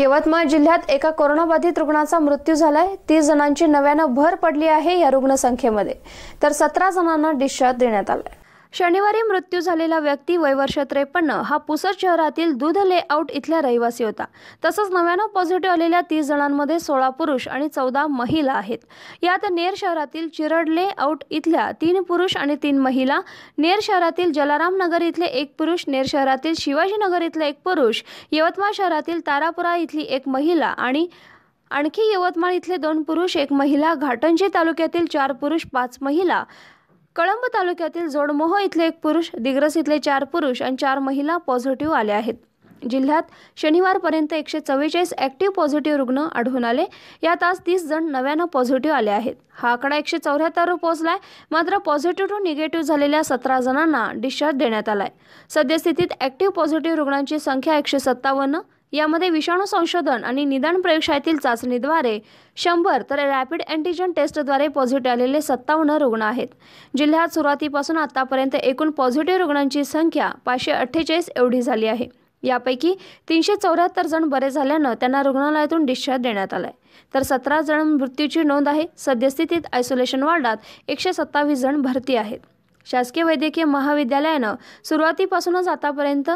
यवतमाळ जिल्ह्यात एका कोरोनाबाधित रुग्णाचा मृत्यू झालाय तीस जणांची नव्यानं भर पडली आहे या रुग्णसंख्येमध्ये तर सतरा जणांना डिस्चार्ज देण्यात आलाय शनिवारी मृत्यू झालेला व्यक्ती वयवर्ष त्रेपन्न हा पुसद शहरातील दूध लेआउट इथल्या रहिवासी होता तसंच नव्यानं पॉझिटिव्ह आलेल्या तीस जणांमध्ये सोळा पुरुष आणि चौदा महिला आहेत यात नेर शहरातील चिरड लेआउट इथल्या तीन पुरुष आणि तीन महिला नेर शहरातील जलाराम नगर इथले एक पुरुष नेर शहरातील शिवाजीनगर इथले एक पुरुष यवतमाळ शहरातील तारापुरा इथली एक महिला आणि आणखी यवतमाळ इथले दोन पुरुष एक महिला घाटंजी तालुक्यातील चार पुरुष पाच महिला कळंब तालुक्यातील जोडमोह इथले एक पुरुष दिग्रस इथले चार पुरुष आणि चार महिला पॉझिटिव्ह आले आहेत जिल्ह्यात शनिवारपर्यंत एकशे चव्वेचाळीस ॲक्टिव्ह पॉझिटिव्ह रुग्ण आढळून आले यात आज तीस जण नव्यानं पॉझिटिव्ह आले आहेत हा आकडा एकशे चौऱ्याहत्तरवर पोहोचलाय मात्र पॉझिटिव्ह टू निगेटिव्ह झालेल्या सतरा जणांना डिस्चार्ज देण्यात आलाय सद्यस्थितीत ॲक्टिव्ह पॉझिटिव्ह रुग्णांची संख्या एकशे सत्तावन्न यामध्ये विषाणू संशोधन आणि निदान प्रयोगशाळेतील चाचणीद्वारे शंभर तर रॅपिड अँटीजन टेस्टद्वारे पॉझिटिव्ह आलेले सत्तावन्न रुग्ण आहेत जिल्ह्यात सुरुवातीपासून आतापर्यंत एकूण पॉझिटिव्ह रुग्णांची संख्या पाचशे अठ्ठेचाळीस एवढी झाली आहे यापैकी तीनशे चौऱ्याहत्तर जण बरे झाल्यानं त्यांना रुग्णालयातून डिस्चार्ज देण्यात आलाय तर सतरा जण मृत्यूची नोंद आहे सद्यस्थितीत आयसोलेशन वार्डात एकशे सत्तावीस जण भरती आहेत शासकीय वैद्यकीय महाविद्यालयानं सुरुवातीपासूनच आतापर्यंत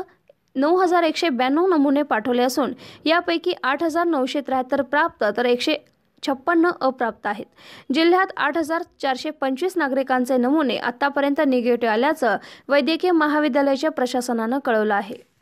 नऊ हजार एकशे ब्याण्णव नमुने पाठवले असून यापैकी आठ हजार नऊशे त्र्याहत्तर प्राप्त तर एकशे छप्पन्न अप्राप्त आहेत जिल्ह्यात आठ हजार चारशे पंचवीस नागरिकांचे नमुने आतापर्यंत निगेटिव्ह आल्याचं वैद्यकीय महाविद्यालयाच्या प्रशासनानं कळवलं आहे